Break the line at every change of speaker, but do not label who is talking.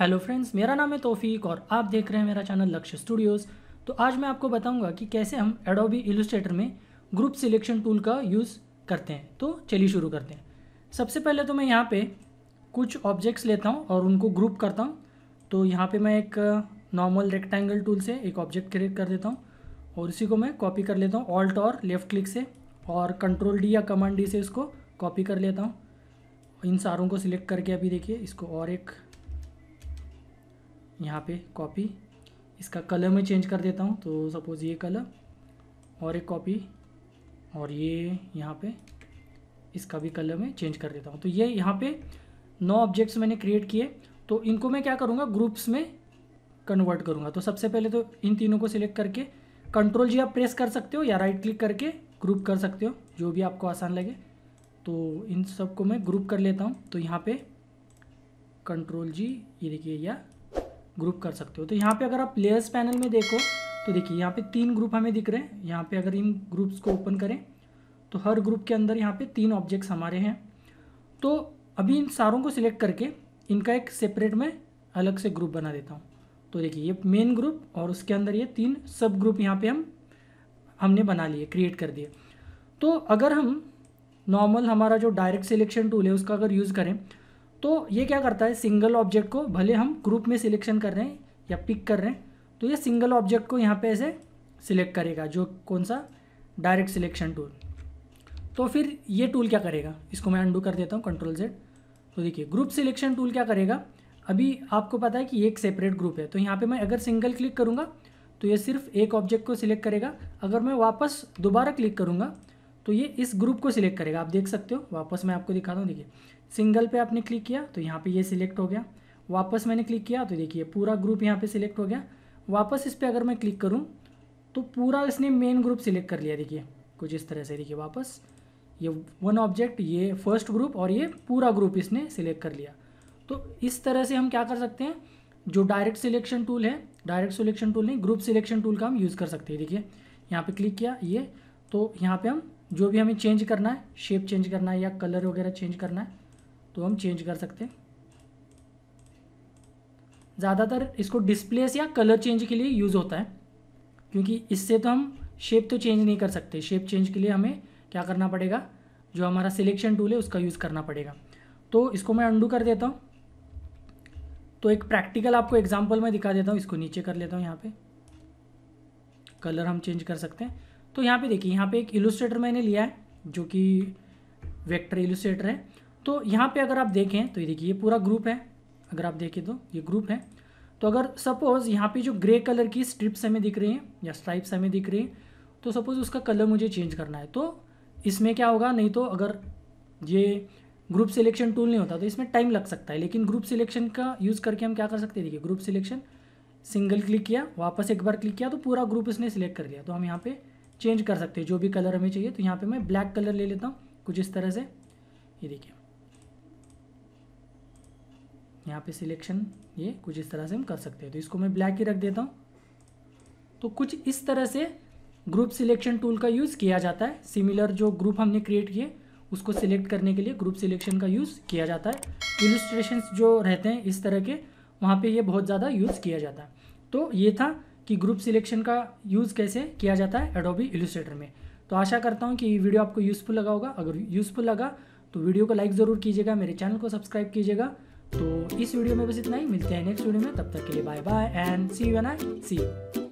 hello friends मेरा नाम है तोफीक और आप देख रहे हैं मेरा चैनल लक्ष्य स्टूडियोज़ तो आज मैं आपको बताऊंगा कि कैसे हम एडोबी इलस्ट्रेटर में ग्रुप सिलेक्शन टूल का यूज़ करते हैं तो चलिए शुरू करते हैं सबसे पहले तो मैं यहाँ पे कुछ ऑब्जेक्ट्स लेता हूँ और उनको ग्रुप करता हूँ तो यहाँ पर मैं एक नॉर्मल रेक्टेंगल टूल से एक ऑब्जेक्ट क्रिएट कर देता हूँ और इसी को मैं कॉपी कर लेता हूँ ऑल्ट और लेफ़्ट क्लिक से और कंट्रोल डी या कमांड डी से इसको कॉपी कर लेता हूँ इन सारों को सिलेक्ट करके अभी देखिए इसको और एक यहाँ पे कॉपी इसका कलर में चेंज कर देता हूँ तो सपोज़ ये कलर और एक कॉपी और ये यहाँ पे इसका भी कलर में चेंज कर देता हूँ तो ये यहाँ पे नौ ऑब्जेक्ट्स मैंने क्रिएट किए तो इनको मैं क्या करूँगा ग्रुप्स में कन्वर्ट करूँगा तो सबसे पहले तो इन तीनों को सिलेक्ट करके कंट्रोल जी आप प्रेस कर सकते हो या राइट क्लिक करके ग्रुप कर सकते हो जो भी आपको आसान लगे तो इन सबको मैं ग्रुप कर लेता हूँ तो यहाँ पे कंट्रोल जी ये देखिए या ग्रुप कर सकते हो तो यहाँ पे अगर आप लेयर्स पैनल में देखो तो देखिए यहाँ पे तीन ग्रुप हमें दिख रहे हैं यहाँ पे अगर इन ग्रुप्स को ओपन करें तो हर ग्रुप के अंदर यहाँ पे तीन ऑब्जेक्ट्स हमारे हैं तो अभी इन सारों को सिलेक्ट करके इनका एक सेपरेट में अलग से ग्रुप बना देता हूँ तो देखिए ये मेन ग्रुप और उसके अंदर ये तीन सब ग्रुप यहाँ पर हम हमने बना लिए क्रिएट कर दिए तो अगर हम नॉर्मल हमारा जो डायरेक्ट सिलेक्शन टूल है उसका अगर यूज़ करें तो ये क्या करता है सिंगल ऑब्जेक्ट को भले हम ग्रुप में सिलेक्शन कर रहे हैं या पिक कर रहे हैं तो ये सिंगल ऑब्जेक्ट को यहाँ पे ऐसे सिलेक्ट करेगा जो कौन सा डायरेक्ट सिलेक्शन टूल तो फिर ये टूल क्या करेगा इसको मैं अंडू कर देता हूँ कंट्रोल जेड तो देखिए ग्रुप सिलेक्शन टूल क्या करेगा अभी आपको पता है कि एक सेपरेट ग्रुप है तो यहाँ पर मैं अगर सिंगल क्लिक करूँगा तो ये सिर्फ एक ऑब्जेक्ट को सिलेक्ट करेगा अगर मैं वापस दोबारा क्लिक करूँगा तो ये इस ग्रुप को सिलेक्ट करेगा आप देख सकते हो वापस मैं आपको दिखाता हूँ देखिए सिंगल पे आपने क्लिक किया तो यहाँ पे ये सिलेक्ट हो गया वापस मैंने क्लिक किया तो देखिए पूरा ग्रुप यहाँ पे सिलेक्ट हो गया वापस इस पर अगर मैं क्लिक करूँ तो पूरा इसने मेन ग्रुप सिलेक्ट कर लिया देखिए कुछ इस तरह से देखिए वापस ये वन ऑब्जेक्ट ये फर्स्ट ग्रुप और ये पूरा ग्रुप इसने सिलेक्ट कर लिया तो इस तरह से हम क्या कर सकते हैं जो डायरेक्ट सिलेक्शन टूल है डायरेक्ट सिलेक्शन टूल नहीं ग्रुप सिलेक्शन टूल का हम यूज़ कर सकते हैं देखिए यहाँ पे क्लिक किया ये तो यहाँ पे हम जो भी हमें चेंज करना है शेप चेंज करना है या कलर वगैरह चेंज करना है तो हम चेंज कर सकते हैं ज़्यादातर इसको डिस्प्लेस या कलर चेंज के लिए यूज़ होता है क्योंकि इससे तो हम शेप तो चेंज नहीं कर सकते शेप चेंज के लिए हमें क्या करना पड़ेगा जो हमारा सिलेक्शन टूल है उसका यूज़ करना पड़ेगा तो इसको मैं अंडू कर देता हूँ तो एक प्रैक्टिकल आपको एग्जाम्पल मैं दिखा देता हूँ इसको नीचे कर लेता हूँ यहाँ पे कलर हम चेंज कर सकते हैं तो यहाँ पे देखिए यहाँ पे एक इलुस्ट्रेटर मैंने लिया है जो कि वेक्टर इलुस्ट्रेटर है तो यहाँ पे अगर आप देखें तो ये देखिए ये पूरा ग्रुप है अगर आप देखें तो ये ग्रुप है तो अगर सपोज़ यहाँ पे जो ग्रे कलर की स्ट्रिप्स हमें दिख रही हैं या स्ट्राइप्स हमें दिख रही हैं तो सपोज़ उसका कलर मुझे चेंज करना है तो इसमें क्या होगा नहीं तो अगर ये ग्रुप सिलेक्शन टूल नहीं होता तो इसमें टाइम लग सकता है लेकिन ग्रुप सिलेक्शन का यूज़ करके हम क्या कर सकते हैं देखिए ग्रुप सिलेक्शन सिंगल क्लिक किया वापस एक बार क्लिक किया तो पूरा ग्रुप इसने सिलेक्ट कर लिया तो हम यहाँ पे चेंज कर सकते हैं जो भी कलर हमें चाहिए तो यहाँ पे मैं ब्लैक कलर ले लेता हूँ कुछ इस तरह से ये देखिए यहाँ पे सिलेक्शन ये कुछ इस तरह से हम कर सकते हैं तो इसको मैं ब्लैक ही रख देता हूँ तो कुछ इस तरह से ग्रुप सिलेक्शन टूल का यूज़ किया जाता है सिमिलर जो ग्रुप हमने क्रिएट किए उसको सिलेक्ट करने के लिए ग्रुप सिलेक्शन का यूज़ किया जाता है इलिस्ट्रेशन जो रहते हैं इस तरह के वहाँ पे ये बहुत ज़्यादा यूज़ किया जाता है तो ये था कि ग्रुप सिलेक्शन का यूज़ कैसे किया जाता है एडोबी इलुस्ट्रेटर में तो आशा करता हूँ कि ये वीडियो आपको यूज़फुल लगा होगा अगर यूज़फुल लगा तो वीडियो को लाइक ज़रूर कीजिएगा मेरे चैनल को सब्सक्राइब कीजिएगा तो इस वीडियो में बस इतना ही मिलते हैं नेक्स्ट वीडियो में तब तक के लिए bye bye and see you and I see you